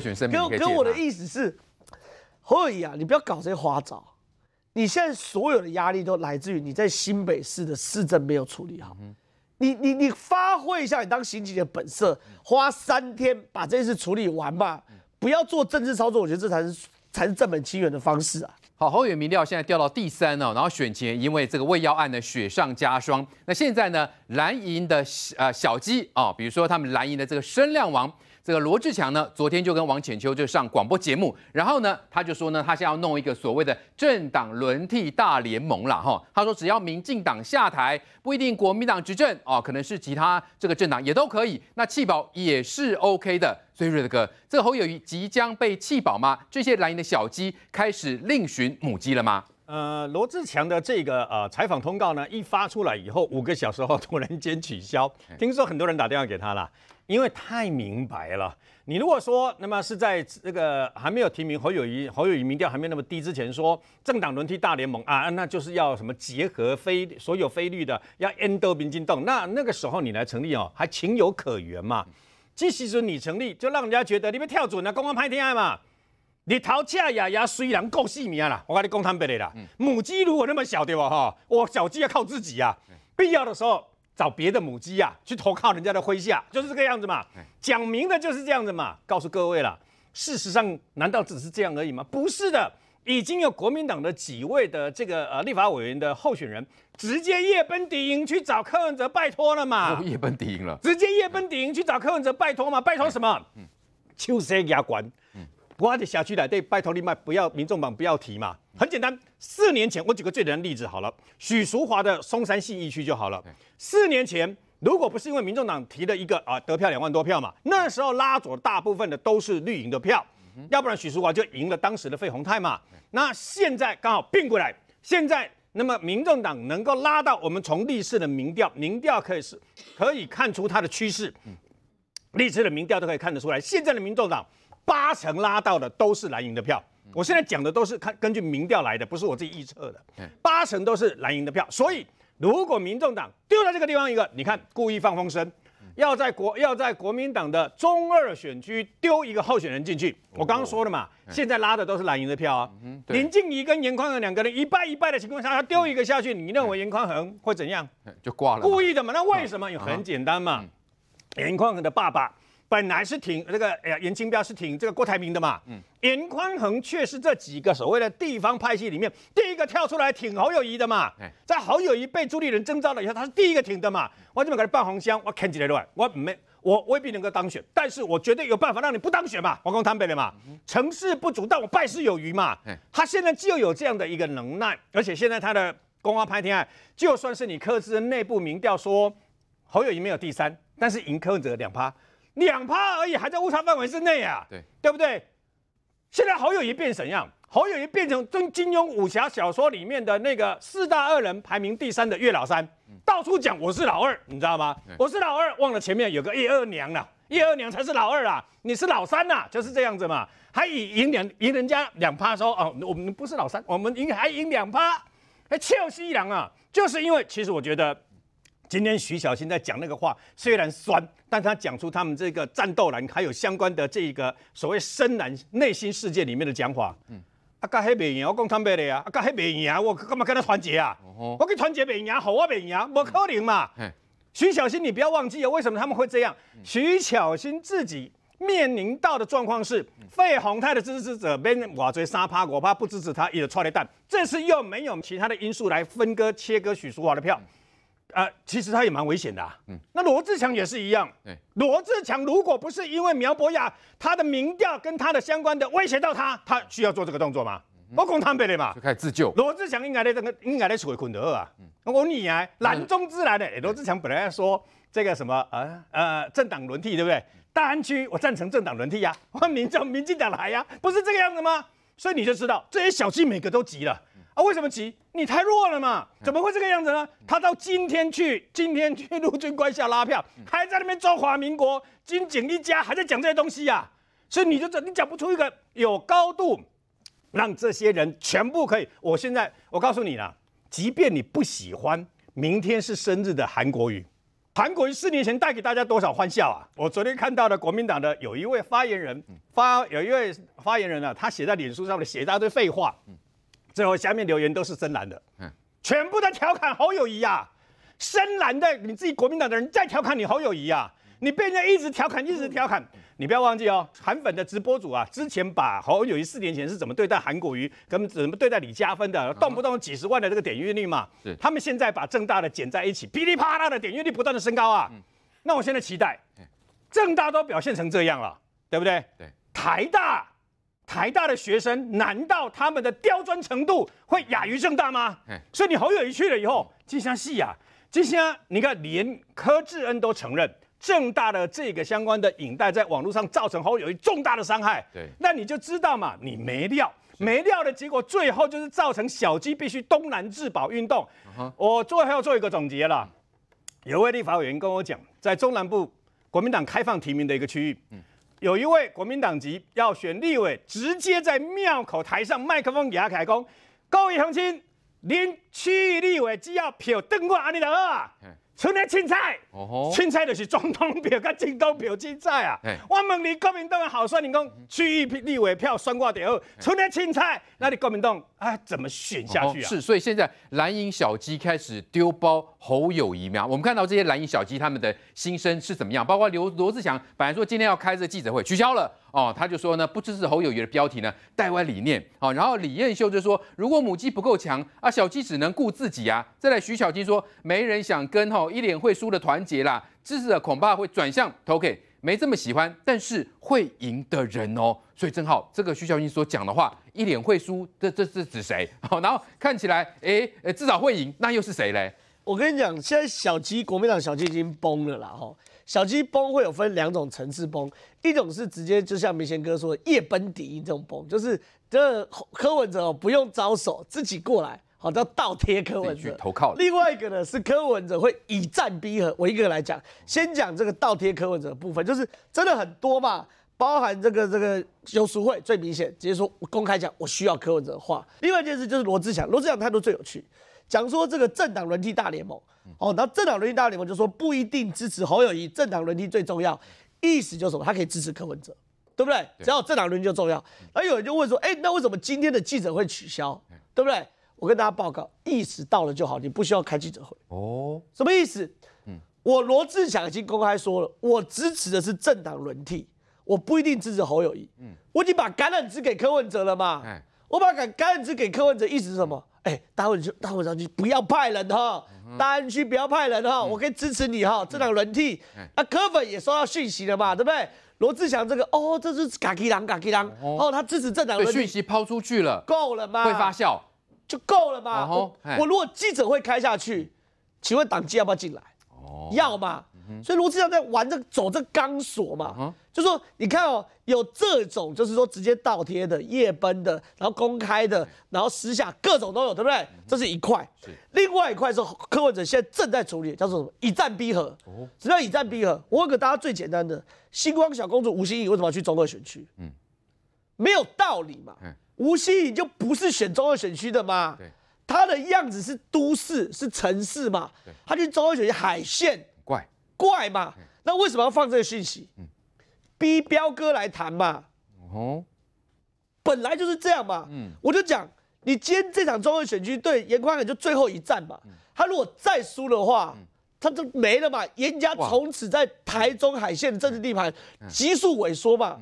可可我的意思是，侯友宜啊，你不要搞这些花招。你现在所有的压力都来自于你在新北市的市政没有处理好。你你你发挥一下你当刑警的本色，花三天把这件事处理完吧。不要做政治操作，我觉得这才是才是正本清源的方式啊。好，侯友明料现在掉到第三了，然后选前因为这个未要案的雪上加霜。那现在呢，蓝营的呃小鸡啊，比如说他们蓝营的这个声量王。这个罗志强呢，昨天就跟王浅秋就上广播节目，然后呢，他就说呢，他现在要弄一个所谓的政党轮替大联盟啦，哈，他说只要民进党下台，不一定国民党执政哦，可能是其他这个政党也都可以，那弃保也是 OK 的。所以瑞德哥，这个侯友谊即将被弃保吗？这些蓝营的小鸡开始另寻母鸡了吗？呃，罗志强的这个呃采访通告呢，一发出来以后，五个小时后突然间取消，听说很多人打电话给他了。因为太明白了，你如果说那么是在这个还没有提名侯友谊侯友谊民调还没那么低之前说政党轮替大联盟啊，那就是要什么结合非所有非律的要 end up 冰进党。那那个时候你来成立哦，还情有可原嘛？其使是你成立，就让人家觉得你们跳准了公安派天爱嘛，你逃恰雅雅虽然够细米啦，我跟你讲坦白的啦，母鸡如果那么小对吧？哈，我小鸡要靠自己啊，必要的时候。找别的母鸡呀，去投靠人家的麾下，就是这个样子嘛。讲明的就是这样子嘛，告诉各位了。事实上，难道只是这样而已吗？不是的，已经有国民党的几位的这个呃立法委员的候选人，直接夜奔敌营去找柯文哲，拜托了嘛。夜奔敌营了，直接夜奔敌营去找柯文哲，拜托嘛，拜托什么？秋谁压关？我还是下去来对拜托另外不要民众党不要提嘛，很简单，四年前我举个最简单例子好了，许淑华的松山信义区就好了。四年前如果不是因为民众党提了一个啊得票两万多票嘛，那时候拉走大部分的都是绿营的票，要不然许淑华就赢了当时的费鸿泰嘛。那现在刚好并过来，现在那么民众党能够拉到我们从历史的民调，民调可以是可以看出它的趋势，历史的民调都可以看得出来，现在的民众党。八成拉到的都是蓝营的票，我现在讲的都是看根据民调来的，不是我自己预测的。八成都是蓝营的票，所以如果民众党丢在这个地方一个，你看故意放风声，要在国要在国民党的中二选区丢一个候选人进去。我刚刚说的嘛，现在拉的都是蓝营的票啊。林静怡跟严宽恒两个人一败一败的情况下，他丢一个下去，你认为严宽恒会怎样？就挂了。故意的嘛，那为什么？很简单嘛，严宽恒的爸爸。本来是挺这个，哎呀，严金彪是挺这个郭台铭的嘛。嗯，严宽恒却是这几个所谓的地方派系里面第一个跳出来挺侯友谊的嘛。哎，在侯友谊被朱立伦征召了以后，他是第一个挺的嘛。我这边给他办红箱，我看起来乱，我没，我未必能够当选，但是我绝对有办法让你不当选嘛。我讲坦白了嘛，成事不足，但我败事有余嘛。哎，他现在就有这样的一个能耐，而且现在他的公安派天案，就算是你克知内部民调说侯友谊没有第三，但是赢柯文哲两趴。两趴而已，还在误差范围之内啊，对对不对？现在侯友义变怎样？侯友义变成真金庸武侠小说里面的那个四大恶人排名第三的岳老三，到处讲我是老二，你知道吗？我是老二，忘了前面有个叶二娘了，叶二娘才是老二啊！你是老三呐，就是这样子嘛，还赢两赢人家两趴，说哦，我们不是老三，我们赢还赢两趴，还翘西凉啊，就是因为其实我觉得。今天徐小新在讲那个话，虽然酸，但他讲出他们这个战斗蓝，还有相关的这个所谓深蓝内心世界里面的讲法。嗯，啊，跟黑没赢，我讲坦白的呀，啊，跟黑没赢，我干嘛跟他团结啊？我跟团结没赢，好，我没赢，不可能嘛？徐小新，你不要忘记啊，为什么他们会这样？徐小新自己面临到的状况是，费鸿泰的支持者被我追沙趴，我怕不支持他也踹了蛋，这次又没有其他的因素来分割切割许淑华的票。呃，其实他也蛮危险的，啊。嗯。那罗志强也是一样，对。罗志强如果不是因为苗博雅，他的民调跟他的相关的威胁到他，他需要做这个动作吗？不攻他别的嘛，就开始自救。罗志祥应该在这个应该在解困的啊。嗯、我你啊，南中之南的罗志祥本来要说这个什么啊呃政党轮替对不对？大安区我赞成政党轮替呀，我民叫民进党来呀，不是这个样子吗？所以你就知道这些小气每个都急了。啊，为什么急？你太弱了嘛？怎么会这个样子呢？他到今天去，今天去陆军官校拉票，还在那边中华民国金井一家，还在讲这些东西呀？所以你就这，你讲不出一个有高度，让这些人全部可以。我现在我告诉你了，即便你不喜欢，明天是生日的韩国瑜，韩国瑜四年前带给大家多少欢笑啊？我昨天看到的国民党的有一位发言人，发有一位发言人啊，他写在脸书上面写一大堆废话。最后，下面留言都是深蓝的，嗯，全部在调侃侯友谊啊，深蓝的你自己国民党的人在调侃你侯友谊啊，你被人一直调侃，一直调侃，你不要忘记哦，韩粉的直播组啊，之前把侯友谊四年前是怎么对待韩国瑜，跟怎么对待李嘉芬的，动不动几十万的这个点阅率嘛，他们现在把正大的剪在一起，噼里啪啦的点阅率不断的升高啊，那我现在期待，正大都表现成这样了，对不对？对，台大。台大的学生，难道他们的刁钻程度会亚于正大吗？所以你侯友谊去了以后，金香系啊，金香，你看连柯志恩都承认，正大的这个相关的引带在网络上造成侯友谊重大的伤害。对，那你就知道嘛，你没料，没料的结果，最后就是造成小鸡必须东南自保运动。我最后要做一个总结了。有位立法委员跟我讲，在中南部国民党开放提名的一个区域。有一位国民党籍要选立委，直接在庙口台上麦克风给他开工。各位乡亲，您区域立委只要票登我安尼的啊，剩咧青菜，青菜就是总统票跟京东票青菜啊。我问你，国民党好算你讲区域立委票算卦第二，剩咧青菜，那你国民党？啊，怎么选下去啊？是，所以现在蓝营小鸡开始丢包侯友谊吗？我们看到这些蓝营小鸡他们的心声是怎么样？包括刘罗志祥，本来说今天要开这个记者会，取消了哦，他就说呢，不支持侯友谊的标题呢，带歪理念哦。然后李彦秀就说，如果母鸡不够强啊，小鸡只能顾自己啊。再来徐小鸡说，没人想跟哦，一脸会输的团结啦，支持者恐怕会转向投给。没这么喜欢，但是会赢的人哦，所以正好这个徐小英所讲的话，一脸会输，这这是指谁？好，然后看起来，哎哎，至少会赢，那又是谁嘞？我跟你讲，现在小鸡国民党小鸡已经崩了啦，哈，小鸡崩会有分两种层次崩，一种是直接就像明贤哥说夜奔敌这种崩，就是这柯文哲不用招手自己过来。好，叫倒贴柯文哲投靠。另外一个呢，是柯文哲会以战逼和。我一个来讲，先讲这个倒贴柯文哲的部分，就是真的很多嘛，包含这个这个邱淑会最明显，直接说公开讲，我需要柯文哲话。另外一件事就是罗志祥，罗志祥态度最有趣，讲说这个政党轮替大联盟，哦，然后政党轮替大联盟就说不一定支持侯友谊，政党轮替最重要，意思就是什么？他可以支持柯文哲，对不对？只要政党轮就重要。而有人就问说，哎，那为什么今天的记者会取消？对不对？我跟大家报告，意识到了就好，你不需要开记者会。哦，什么意思？我罗志祥已经公开说了，我支持的是政党轮替，我不一定支持侯友谊。嗯，我已经把橄榄枝给柯文哲了嘛。哎，我把橄橄榄枝给柯文哲，意思是什么？哎，大会就大会上去不要派人哈，大安区不要派人哈，我可以支持你哈，政党轮替。那柯粉也收到讯息了嘛，对不对？罗志祥这个，哦，这是咖喱党，咖喱党。哦，他支持政党轮替。讯息抛出去了，够了吗？会发酵。就够了吧？我如果记者会开下去，请问党纪要不要进来？哦，要嘛。所以罗志祥在玩这走这钢索嘛，就说你看哦，有这种就是说直接倒贴的、夜奔的，然后公开的，然后私下各种都有，对不对？这是一块。另外一块是柯文哲现在正在处理，叫做什么？以战逼和。哦。只要以战逼和，我给大家最简单的，星光小公主吴欣颖为什么去中和选区？嗯，没有道理嘛。吴欣颖就不是选中二选区的吗？他的样子是都市，是城市嘛？他去中二选区海线，怪怪嘛？那为什么要放这个讯息？嗯，逼彪哥来谈嘛？哦，本来就是这样嘛。嗯，我就讲，你今天这场中二选区对严宽仁就最后一战嘛。他如果再输的话，他就没了嘛。严家从此在台中海线的政治地盘急速萎缩嘛。